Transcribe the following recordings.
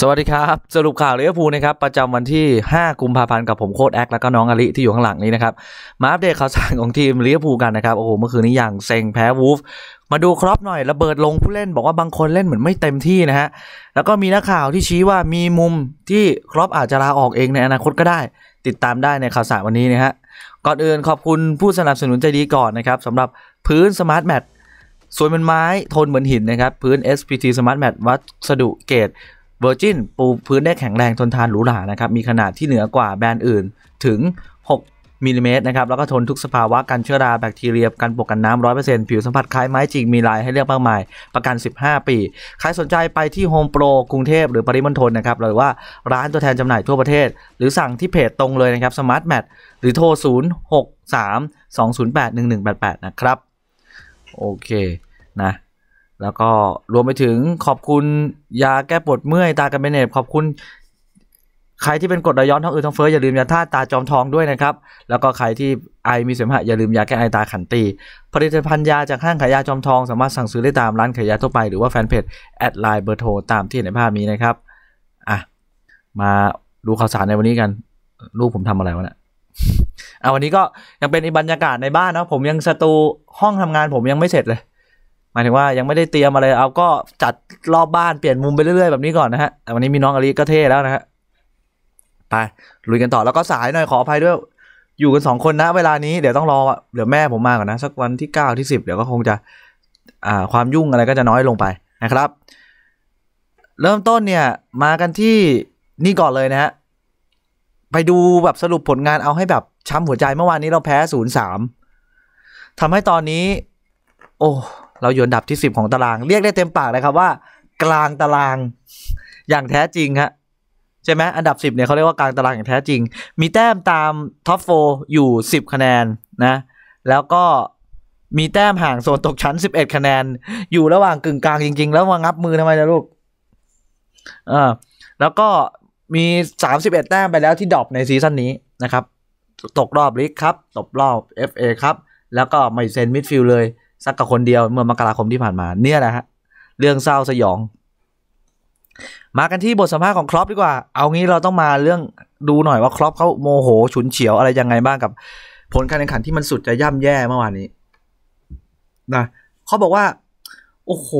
สวัสดีครับ สรุปข่าวเลี้ยวภูนะครับประจำวันที่ 5 กุมภาพันธ์กับผมโค้ดแอคแล้วก็น้องอลิที่อยู่ข้างหลังนี้นะครับมาอัปเดตข่าวสารของทีมเลี้ยวภูกันนะครับโอ้โหเมื่อคืนนี้อย่างเซ็งแพ้วูฟมาดูครอปหน่อยระเบิดลงผู้เล่น บอกว่าบางคนเล่นเหมือนไม่เต็มที่นะฮะแล้วก็มีนักข่าวที่ชี้ว่ามีมุมที่ครอปอาจจะลาออกเองในอนาคตก็ได้ ติดตามได้ในข่าวสารวันนี้นะฮะก่อนอื่นขอบคุณผู้สนับสนุนใจดีก่อนนะครับสำหรับพื้นสมาร์ทแมทสวยเหมือนไม้ทนเหมือนหินนะครับพื้น SPT Smart Mat วัสดุเกรดเวอร์จินปูพื้นได้แข็งแรงทนทานหรูหรานะครับ มีขนาดที่เหนือกว่าแบรนด์อื่น ถึง 6มิลลิเมตรนะครับ แล้วก็ทนทุกสภาวะการเชื้อราแบคทีเรียกันปกกันน้ำร้อยเปอร์เซ็นต์ผิวสัมผัสคล้ายไม้จริงมีลายให้เลือกมากมายประกัน 15 ปี ใครสนใจไปที่โฮมโปรกรุงเทพหรือปริมณฑลนะครับหรือว่าร้านตัวแทนจำหน่ายทั่วประเทศ หรือสั่งที่เพจตรงเลยนะครับสมาร์ทแมทหรือโทร0 6 3 2 0 8 1 1 8 8 นะครับ โอเคนะแล้วก็รวมไปถึงขอบคุณ ยาแก้ปวดเมื่อยตากระเบนเนตขอบคุณ ใครที่เป็นกดระย้อนท้องอืดท้องเฟ้ออย่าลืมยาธาตุตาจอมทองด้วยนะครับ แล้วก็ใครที่ไอมีเสมหะอย่าลืมยาแก้ไอตาขันตีผลิตภัณฑ์ยาจากห้างขายยาจอมทองสามารถสั่งซื้อได้ตามร้านขายยาทั่วไปหรือว่าแฟนเพจแอดไลน์เบอร์โทรตามที่ในภาพนี้นะครับอ่ะมาดูข่าวสารในวันนี้กันลูกผมทำอะไรวะเนะี่ยเอาวันนี้ก็ยังเป็นบรรยากาศในบ้านเนาะผมยังสตูห้องทำงานผมยังไม่เสร็จเลยหมายถึงว่ายังไม่ได้เตรียมอะไร เอาก็จัดรอบบ้านเปลี่ยนมุมไปเรื่อยๆ แบบนี้ก่อนนะฮะ แต่วันนี้มีน้องอลิก็เท่แล้วนะฮะ ไปลุยกันต่อแล้วก็สายหน่อยขออภัยด้วย อยู่กันสองคนนะ เวลานี้เดี๋ยวต้องรอ เดี๋ยวแม่ผมมาก่อนนะสักวันที่เก้าที่สิบเดี๋ยวก็คงจะอ่าความยุ่งอะไรก็จะน้อยลงไปนะครับ เริ่มต้นเนี่ย มากันที่นี่ก่อนเลยนะฮะ ไปดูแบบสรุปผลงานเอาให้แบบช้ำหัวใจเมื่อวานนี้เราแพ้ศูนย์สามทำให้ตอนนี้ โอ้เราอยู่อันดับที่สิบของตาราง เรียกได้เต็มปากเลยครับว่า กลางตารางอย่างแท้จริงฮะใช่ไหมอันดับสิบเนี่ยเขาเรียกว่ากลางตารางอย่างแท้จริง มีแต้มตามท็อปโฟอยู่สิบคะแนนนะแล้วก็มีแต้มห่างโซนตกชั้นสิบเอ็ดคะแนน อยู่ระหว่างกึ่งกลางจริง ๆ แล้วมางับมือทำไมนะลูกอ่าแล้วก็มีสสามิบเอ็ดแต้มไปแล้วที่ดรอปในซีซั่นนี้นะครับ ตกรอบลีกครับตกรอบ FA ครับแล้วก็ไม่เซ็นมิดฟิลเลยสักกับคนเดียวเมื่อมกราคมที่ผ่านมา เนี่ยนะฮะ เรื่องเศร้าสยอง มากันที่บทสัมภาษณ์ของครอปดีกว่า เอางี้เราต้องมาเรื่องดูหน่อยว่าครอปเขาโมโหฉุนเฉียวอะไรยังไงบ้างกับ ผลการแข่งขันที่มันสุดจะย่ำแย่เมื่อวานนี้นะเขาบอกว่า โอ้โห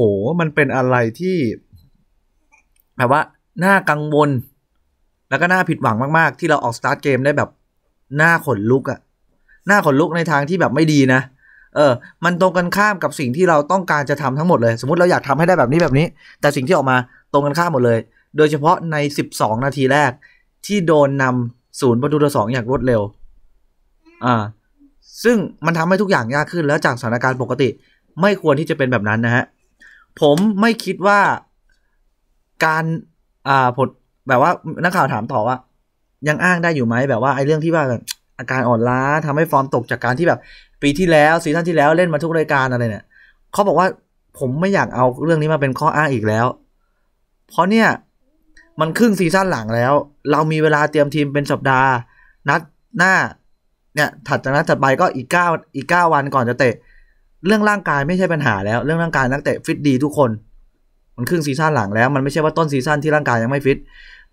มันเป็นอะไรที่แบบว่าน่ากังวล แล้วก็น่าผิดหวังมากๆ ที่เราออกสตาร์ทเกมได้แบบหน้าขนลุกอะหน้าขนลุกในทางที่แบบไม่ดีนะเออมันตรงกันข้ามกับสิ่งที่เราต้องการจะทำทั้งหมดเลย สมมติเราอยากทำให้ได้แบบนี้แบบนี้ แต่สิ่งที่ออกมาตรงกันข้ามหมดเลย โดยเฉพาะใน 12 นาทีแรก ที่โดนนำศูนย์ประตูต่อสองอย่างรวดเร็ว อ่า ซึ่งมันทำให้ทุกอย่างยากขึ้นแล้วจากสถานการณ์ปกติไม่ควรที่จะเป็นแบบนั้นนะฮะ ผมไม่คิดว่าการอ่าผลแบบว่านักข่าวถามต่อว่า ยังอ้างได้อยู่ไหมแบบว่าไอ้เรื่องที่ว่าอาการอ่อนล้าทำให้ฟอร์มตกจากการที่แบบปีที่แล้วซีซั่นที่แล้วเล่นมาทุกรายการอะไรเนี่ยเขาบอกว่าผมไม่อยากเอาเรื่องนี้มาเป็นข้ออ้างอีกแล้ว เพราะเนี่ยมันครึ่งซีซั่นหลังแล้ว เรามีเวลาเตรียมทีมเป็นสัปดาห์นัดหน้าเนี่ยถัดจากนั้นถัดไปก็อีกเก้าอีกเก้าวันก่อนจะเตะ เรื่องร่างกายไม่ใช่ปัญหาแล้ว เรื่องร่างกายนักเตะฟิตดีทุกคน มันครึ่งซีซั่นหลังแล้ว มันไม่ใช่ว่าต้นซีซั่นที่ร่างกายยังไม่ฟิต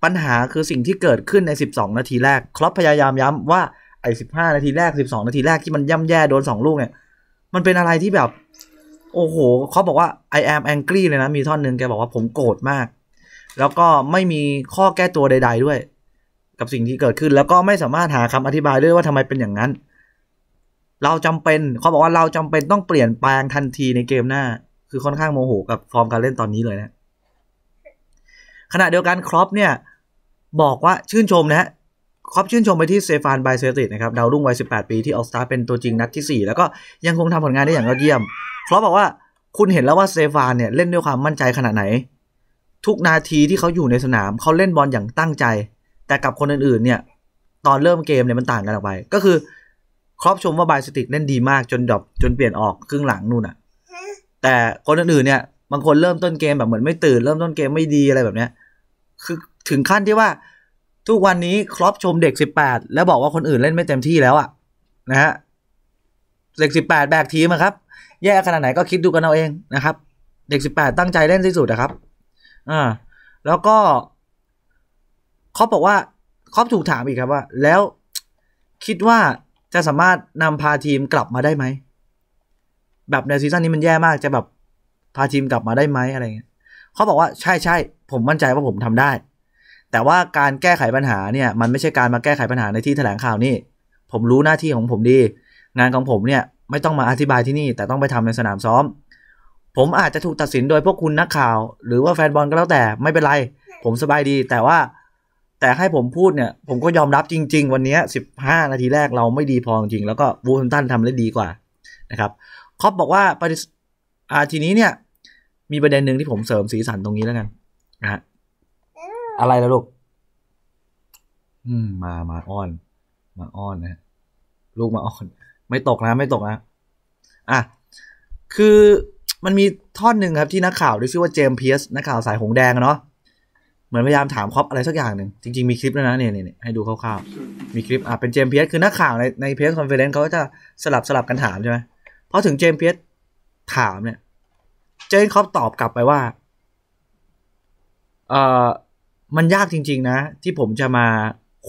ปัญหาคือสิ่งที่เกิดขึ้นใน 12 นาทีแรกครอปพยายามย้ำว่าไอ้สิบห้านาทีแรกสิบสองนาทีแรกที่มันย่ำแย่โดนสองลูกเนี่ย มันเป็นอะไรที่แบบโอ้โหเขาบอกว่า I am angry เลยนะ มีท่อนหนึ่งแกบอกว่าผมโกรธมาก แล้วก็ไม่มีข้อแก้ตัวใดๆด้วย กับสิ่งที่เกิดขึ้นแล้วก็ไม่สามารถหาคำอธิบายด้วยว่าทำไมเป็นอย่างนั้น เราจำเป็นเขาบอกว่าเราจำเป็นต้องเปลี่ยนแปลงทันทีในเกมหน้า คือค่อนข้างโมโห กับฟอร์มการเล่นตอนนี้เลยนะ ขณะเดียวกันครอปเนี่ย บอกว่าชื่นชมนะฮะครอบชื่นชมไปที่เซฟานไบเซติดนะครับดาวรุ่งวัย 18 ปีที่ออกสตาร์เป็นตัวจริงนัดที่ 4 แล้วก็ยังคงทำผลงานได้อย่างยอดเยี่ยมครอบบอกว่าคุณเห็นแล้วว่าเซฟานเนี่ยเล่นด้วยความมั่นใจขนาดไหน ทุกนาทีที่เขาอยู่ในสนาม เขาเล่นบอลอย่างตั้งใจ แต่กับคนอื่นๆ เนี่ย ตอนเริ่มเกมเนี่ยมันต่างกันออกไป ก็คือครอบชมว่าไบสติกเล่นดีมากจนดรอปจนเปลี่ยนออกครึ่งหลังนู่นอะแต่คนอื่นๆเนี่ยบางคนเริ่มต้นเกมแบบเหมือนไม่ตื่นเริ่มต้นเกมไม่ดีอะไรแบบเนี้ยคือถึงขั้นที่ว่าทุกวันนี้ครอปชมเด็กสิบแปดแล้วบอกว่าคนอื่นเล่นไม่เต็มที่แล้วอะนะฮะเด็กสิบแปดแบกทีมครับ แย่ขนาดไหนก็คิดดูกันเอาเองนะครับ เด็กสิบแปดตั้งใจเล่นที่สุดนะครับอ่าแล้วก็ครอปบอกว่าครอปถูกถามอีกครับว่า แล้วคิดว่าจะสามารถนำพาทีมกลับมาได้ไหม แบบในซีซั่นนี้มันแย่มากจะแบบพาทีมกลับมาได้ไหมอะไรเงี้ยเขาบอกว่าใช่ใช่ผมมั่นใจว่าผมทำได้แต่ว่าการแก้ไขปัญหาเนี่ยมันไม่ใช่การมาแก้ไขปัญหาในที่แถลงข่าวนี่ผมรู้หน้าที่ของผมดี งานของผมเนี่ยไม่ต้องมาอธิบายที่นี่ แต่ต้องไปทำในสนามซ้อม ผมอาจจะถูกตัดสินโดยพวกคุณนักข่าว หรือว่าแฟนบอลก็แล้วแต่ไม่เป็นไร ผมสบายดี แต่ว่า แต่ให้ผมพูดเนี่ย ผมก็ยอมรับจริง ๆ วันนี้ 15 นาทีแรกเราไม่ดีพอจริงแล้วก็วูลตันทำได้ดีกว่านะครับคอปบอกว่าอาทีนี้เนี่ยมีประเด็นหนึ่งที่ผมเสริมสีสันตรงนี้แล้วกันนะฮะอะไรล่ะลูกอืมมา มาอ้อน มาอ้อนนะลูกมาอ้อนไม่ตกนะ ไม่ตกนะอ่ะคือมันมีท่อนหนึ่งครับ ที่นักข่าวที่ชื่อว่าเจมเพียสนักข่าวสายหงแดงเนาะเหมือนพยายามถามครอปอะไรสักอย่างหนึ่งจริงๆ มีคลิปด้วยนะ เนี่ยเนี่ยให้ดูคร่าวๆมีคลิป อ่ะ เป็นเจมเพียสคือนักข่าวในในเพจคอนเฟอเรนซ์เขาจะสลับสลับกันถามใช่ไหมพอถึงเจมเพียสถามเนี่ย เจนครอปตอบกลับไปว่า เอ่อมันยากจริงๆ นะ ที่ผมจะมา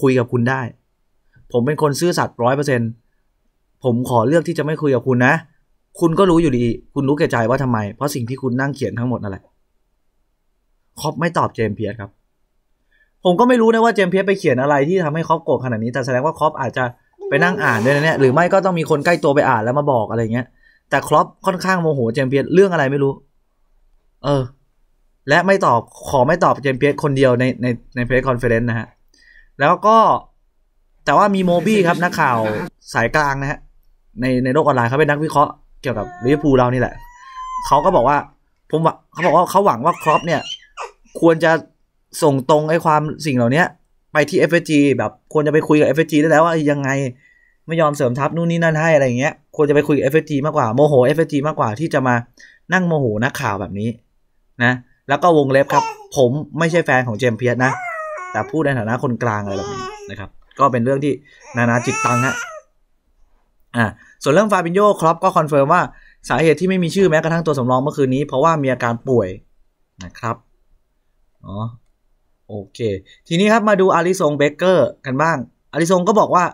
คุยกับคุณได้ ผมเป็นคนซื่อสัตย์ร้อยเปอร์เซ็นผมขอเลือกที่จะไม่คุยกับคุณนะ คุณก็รู้อยู่ดี คุณรู้แก่ใจว่าทำไมเพราะสิ่งที่คุณนั่งเขียนทั้งหมดนั่นแหละครอบไม่ตอบเจมเพียสครับ ผมก็ไม่รู้นะว่าเจมเพียสไปเขียนอะไรที่ทำให้ครอบโกรธขนาดนี้ แต่แสดงว่าครอบอาจจะไปนั่งอ่านด้วยนะเนี่ยหรือไม่ก็ต้องมีคนใกล้ตัวไปอ่านแล้วมาบอกอะไรเงี้ยแต่ครอบค่อนข้างโมโหเจมเพียสเรื่องอะไรไม่รู้ เออและไม่ตอบ ขอไม่ตอบเจมเปียสคนเดียวในในในเพจสคอนเฟอเรนซ์นะฮะ แล้วก็แต่ว่ามีโมบี้ครับ นักข่าวสายกลางนะฮะในในโลกออนไลน์เขาเป็นนักวิเคราะห์เกี่ยวกับลิเวอร์พูลเรานี่แหละ เขาก็บอกว่าผมเขาบอกว่าเขาหวังว่าครอปเนี่ย ควรจะส่งตรงไอ้ความสิ่งเหล่านี้ไปที่ FG แบบควรจะไปคุยกับ FG ได้แล้วว่ายังไงไม่ยอมเสริมทัพนู่นนี่นั่นให้อะไรอย่างเงี้ย ควรจะไปคุยกับ FG มากกว่าโมโห FG มากกว่าที่จะมานั่งโมโหนักข่าวแบบนี้ นะแล้วก็วงเล็บครับ ผมไม่ใช่แฟนของเจมเพียสนะ แต่พูดในฐานะคนกลางอะไรแบบนี้นะครับ ก็เป็นเรื่องที่นานาจิตตังฮะ อ่าส่วนเรื่องฟาบินโยครอปก็คอนเฟิร์มว่าสาเหตุที่ไม่มีชื่อแม้กระทั่งตัวสำรองเมื่อคืนนี้ เพราะว่ามีอาการป่วยนะครับ อ๋อ โอเค ทีนี้ครับมาดูอาริซงเบเกอร์กันบ้าง อาริซงก็บอกว่า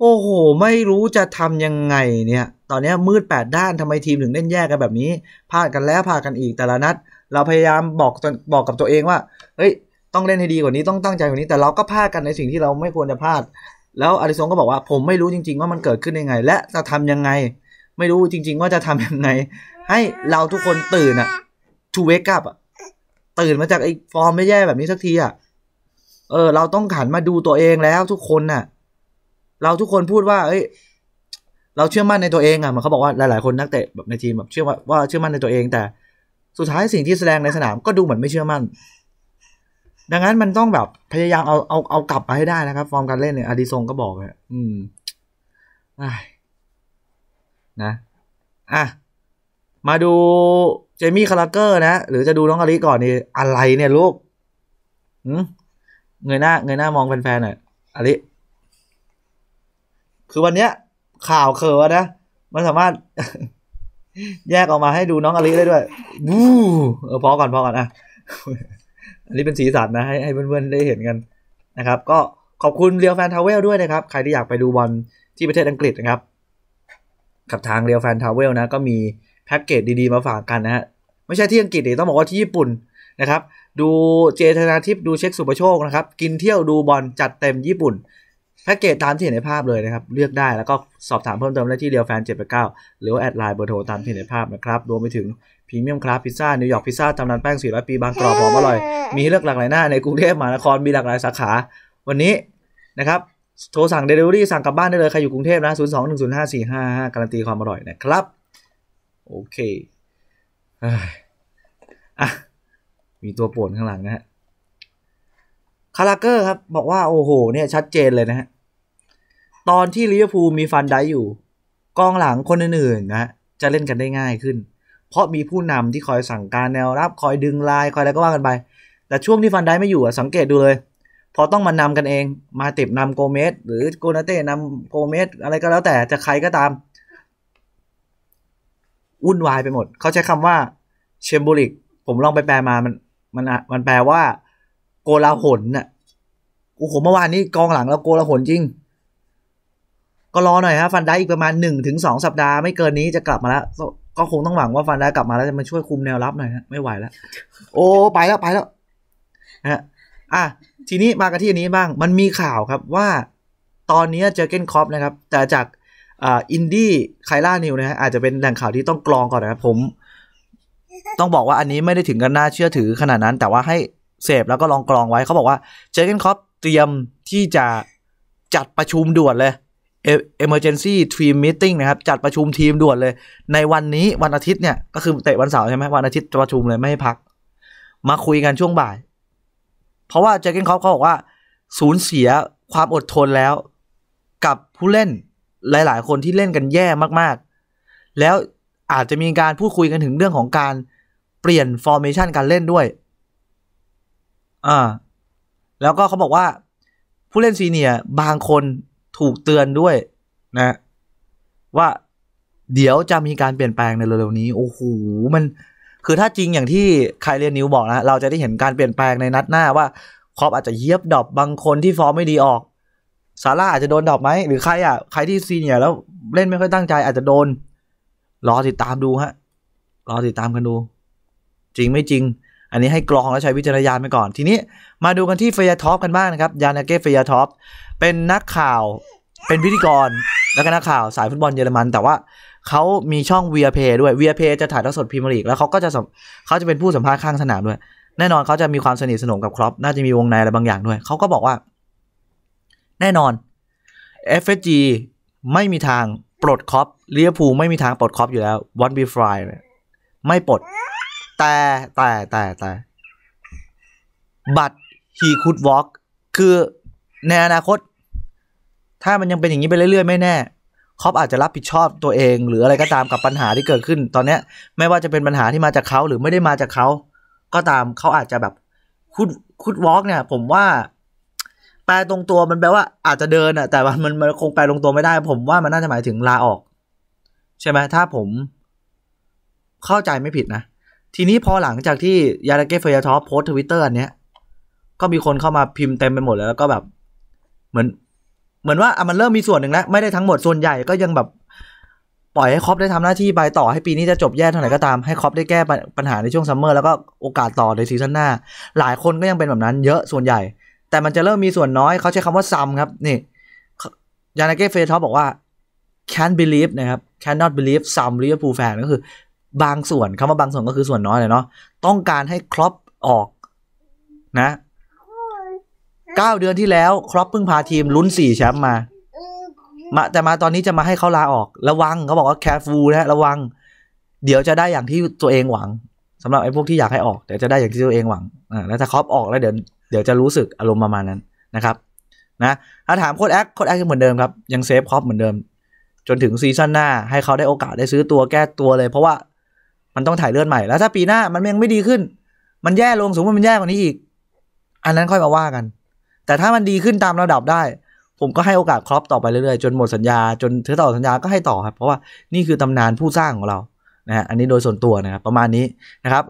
โอ้โห ไม่รู้จะทำยังไง เนี่ย ตอนนี้มืดแปดด้านทำไมทีมถึงเล่นแยกกันแบบนี้พลาดกันแล้วพลาดกันอีกแต่ละนัดเราพยายามบอกบอกกับตัวเองว่าเฮ้ย ต้องเล่นให้ดีกว่านี้ต้องตั้งใจกว่านี้ แต่เราก็พลาดกันในสิ่งที่เราไม่ควรจะพลาดแล้วอาริซงก็บอกว่าผมไม่รู้จริงๆ ว่ามันเกิดขึ้นยังไง และจะทำยังไง ไม่รู้จริง ๆ ว่าจะทํำยังไงให้เราทุกคนตื่นอะทูเวกับอะตื่นมาจากไอ้ฟอร์มไม่แย่แบบนี้สักทีอะเออเราต้องขันมาดูตัวเองแล้วทุกคนน่ะ เราทุกคนพูดว่าเอ้ย เราเชื่อมั่นในตัวเองอเะมันเขาบอกว่าหลาย ๆคนนักเตะแบบในทีมแบบ เชื่อว่าว่าเชื่อมั่นในตัวเองแต่สุดท้ายสิ่งที่แสดงในสนามก็ดูเหมือนไม่เชื่อมั่นดังนั้นมันต้องแบบพยายามเอาเอาเอากลับมาให้ได้นะครับ ฟอร์มการเล่นเนี่ยอดิซงก็บอกเน่ยอืม นะอ่ะมาดูเจมี่คาราเกอร์นะหรือจะดูน้องอลิก่อนนี่อะไรเนี่ยลูกอืมเงยหน้าเงยหน้ามองแฟนๆหน่อยอลิคือวันเนี้ย ข่าวเขอนะ มันสามารถแยกออกมาให้ดูน้องอลิได้ด้วยบูเออพอก่อนพอก่อนอ่ะอันนี้เป็นสีสันนะ ให้ให้เพื่อนๆได้เห็นกันนะครับก็ขอบคุณเรียวแฟนทาวเวลด้วยนะครับ ใครที่อยากไปดูบอลที่ประเทศอังกฤษนะครับ กับทางเรียวแฟนทาวเวลนะ ก็มีแพ็กเกจดีๆมาฝากกันนะฮะไม่ใช่ที่อังกฤษดวต้องบอกว่าที่ญี่ปุ่นนะครับ ดูเจธนาทิพย์ดูเช็คสุปโชคนะครับ กินเที่ยวดูบอลจัดเต็มญี่ปุ่นแพ็กเกจตามที่เห็นในภาพเลยนะครับ เลือกได้แล้วก็สอบถามเพิ่มเติมได้ที่เรียวแฟนเจ็ดแปเก้าหรือว่าแอดไลน์เบอร์โทรตามที่เห็นในภาพนะครับ รวมไปถึงพรีเมียมคราฟพิซซ่านิวยอร์กพิซซ่าตำนานแป้ง400ปีบางกรอบหอมอร่อย มีให้เลือกหลากหลายหน้าในกรุงเทพมหานครมีหลากหลายสาขา วันนี้นะครับ โทรสั่งเดลิเวอรี่สั่งกลับบ้านได้เลย ใครอยู่กรุงเทพนะ 0 2 1 0 5 4 5 5 การันตีความอร่อยนะครับ โอเคอ่ะ มีตัวปวดข้างหลังนะฮะคาราเกอร์ครับ บอกว่า โอ้โหเนี่ยชัดเจนเลยนะฮะ ตอนที่ลิเวอร์พูลมีฟันได้อยู่กองหลังคนอื่นๆนะ จะเล่นกันได้ง่ายขึ้น เพราะมีผู้นำที่คอยสั่งการแนวรับ คอยดึงลาย คอยอะไรก็ว่ากันไป แต่ช่วงที่ฟันได้ไม่อยู่อะสังเกตดูเลยพอต้องมานำกันเองมาเต็บนำโกเมสหรือโกนาเต้นำโกเมสอะไรก็แล้วแต่จะใครก็ตามวุ่นวายไปหมดเขาใช้คำว่าเชมบูริกผมลองไปแปลมามันมันมันแปลว่าโกลาหลน่ะโอ้โหเมื่อวานนี้กองหลังเราโกลาหลจริง ก็รอหน่อยฮะ ฟันได้อีกประมาณหนึ่งถึงสองสัปดาห์ไม่เกินนี้จะกลับมาแล้ว ก็คงต้องหวังว่าฟันได้กลับมาแล้วจะมาช่วยคุมแนวรับหน่อยฮะไม่ไหวแล้วโอ้ไปแล้วไปแล้วฮะอ่ะ ทีนี้มากันที่อันนี้บ้าง มันมีข่าวครับว่า ตอนนี้เจอเกนคอปนะครับ แต่จาก อ่าอินดี้ไคล่านิวนะฮะอาจจะเป็นแหล่งข่าวที่ต้องกรองก่อนนะครับผม ต้องบอกว่าอันนี้ไม่ได้ถึงกันน่าเชื่อถือขนาดนั้น แต่ว่าใหเสพแล้วก็ลองกรองไว้เขาบอกว่า เจคเกนคอปเตรียมที่จะจัดประชุมด่วนเลย Emergency Team Meeting นะครับ จัดประชุมทีมด่วนเลย ในวันนี้วันอาทิตย์เนี่ย ก็คือเตะวันเสาร์ใช่ไหมวันอาทิตย์ประชุมเลยไม่ให้พัก มาคุยกันช่วงบ่าย เพราะว่า เจเกนคอปเขาบอกว่าสูญเสียความอดทนแล้วกับผู้เล่นหลายๆ คนที่เล่นกันแย่มาก ๆแล้วอาจจะมีการพูดคุยกันถึงเรื่องของการเปลี่ยนฟอร์เมชันการเล่นด้วยอ่า แล้วก็เขาบอกว่า ผู้เล่นซีเนียบางคนถูกเตือนด้วยนะ ว่าเดี๋ยวจะมีการเปลี่ยนแปลงในเร็วๆนี้ โอ้โห มัน คือถ้าจริงอย่างที่ไคลเรียนนิวบอกนะ เราจะได้เห็นการเปลี่ยนแปลงในนัดหน้าว่าคอปอาจจะเยียบดอบบางคนที่ฟอร์มไม่ดีออกซาร่าอาจจะโดนดอบไหม หรือใครอ่ะ ใครที่ซีเนียแล้ว เล่นไม่ค่อยตั้งใจอาจจะโดนรอติดตามดูฮะรอติดตามกันดู จริงไม่จริงอันนี้ให้กรองและใช้วิจารณญาณไปก่อน ทีนี้มาดูกันที่เฟียท็อปกันบ้างนะครับ ยานาเกะเฟียท็อป เป็นนักข่าว เป็นพิธีกรแล้วก็นักข่าวสายฟุตบอลเยอรมัน แต่ว่าเขามีช่องเวียเพด้วยเวียเพจะถ่ายทอดสดพรีเมียร์ลีก แล้วเขาก็จะเขาจะเป็นผู้สัมภาษณ์ข้างสนามด้วย แน่นอนเขาจะมีความสนิทสนมกับครอป น่าจะมีวงในอะไรบางอย่างด้วย เขาก็บอกว่า แน่นอน FSG ไม่มีทางปลดครอปเลียพูไม่มีทางปลดครอปอยู่แล้ววันบีฟรายไม่ปลดแต่แต่แต่แต่บัตรฮีคูดวอล์กคือ ในอนาคต ถ้ามันยังเป็นอย่างนี้ไปเรื่อยๆไม่แน่คอปอาจจะรับผิดชอบตัวเอง หรืออะไรก็ตามกับปัญหาที่เกิดขึ้น ตอนเนี้ย ไม่ว่าจะเป็นปัญหาที่มาจากเขาหรือไม่ได้มาจากเขาก็ตามเขาอาจจะแบบคูดคูดวอล์กเนี่ย ผมว่า แปลตรงตัวมันแปลว่า อาจจะเดินอะแต่ว่ามันมันคงแปลตรงตัวไม่ได้ ผมว่ามันน่าจะหมายถึงลาออก ใช่ไหมถ้าผม เข้าใจไม่ผิดนะทีนี้พอหลังจากที่ยาดาเกะเฟยทอปโพสทวิตเตอร์อันเนี้ย ก็มีคนเข้ามาพิมพ์เต็มไปหมดลแล้วก็แบบ เหมือน เหมือนว่ามันเริ่มมีส่วนหนึ่งแล้วไม่ได้ทั้งหมดส่วนใหญ่ก็ยังแบบ ปล่อยให้คอปได้ทำหน้าที่ไปต่อให้ปีนี้จะจบแย่เท่าไหร่ก็ตามให้คอปได้แก้ปัญหาในช่วงซัมเมอร์แล้วก็โอกาสต่อในซีซั่นหน้า หลายคนก็ยังเป็นแบบนั้นเยอะส่วนใหญ่ แต่มันจะเริ่มมีส่วนน้อยเขาใช้คำว่าซัมครับนี่ ยานาเกะเฟยทอปบอกว่า can't believe นะครับ cannot believe some Liverpool fan ก็คืบางส่วนคำว่าบางส่วนก็คือส่วนน้อยเลยเนาะต้องการให้ครอปออกนะเก้าเดือนที่แล้วครอปเพิ่งพาทีมลุ้นสี่แชมป์มามาแต่มาตอนนี้จะมาให้เขาลาออก ระวังเขาบอกว่าแคร์ฟูนะระวัง เดี๋ยวจะได้อย่างที่ตัวเองหวัง สำหรับไอ้พวกที่อยากให้ออกเดี๋ยวจะได้อย่างที่ตัวเองหวังอ่าแล้วถ้าครอปออกแล้วเดี๋ยวเดี๋ยวจะรู้สึกอารมณ์ประมาณนั้นนะครับ นะ ถ้าถามโค้ดแอคโค้ดแอคยังเหมือนเดิมครับยังเซฟครอปเหมือนเดิม จนถึงซีซั่นหน้า ให้เขาได้โอกาสได้ซื้อตัวแก้ตัวเลยเพราะว่ามันต้องถ่ายเลือดใหม่แล้วถ้าปีหน้ามันยังไม่ดีขึ้น มันแย่ลง สมมติมันแย่กว่านี้อีก อันนั้นค่อยมาว่ากัน แต่ถ้ามันดีขึ้นตามระดับได้ ผมก็ให้โอกาสครอปต่อไปเรื่อยๆ จนหมดสัญญา จนเธอต่อสัญญาก็ให้ต่อครับ เพราะว่านี่คือตำนานผู้สร้างของเรา นะฮะ อันนี้โดยส่วนตัวนะครับ ประมาณนี้นะครับ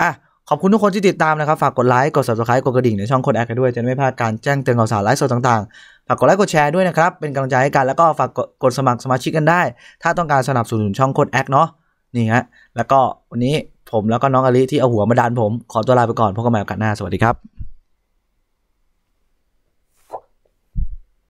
อ่ะขอบคุณทุกคนที่ติดตามนะครับ ฝากกดไลค์ กด subscribe กดกระดิ่งในช่องคนแอคกันด้วย จะไม่พลาดการแจ้งเตือนข่าวสารไลฟ์สดต่าง ๆ ฝากกดไลค์ กดแชร์ด้วยนะครับ เป็นกำลังใจให้กันแล้วก็ฝากกดสมัครสมาชิกกันได้ ถ้าต้องการสนับสนุนช่องคนแอคเนาะนี่ฮะ แล้วก็วันนี้ผมแล้วก็น้องอลิที่เอาหัวมาดันผมขอตัวลาไปก่อนพบกันใหม่โอกาสหน้า สวัสดีครับ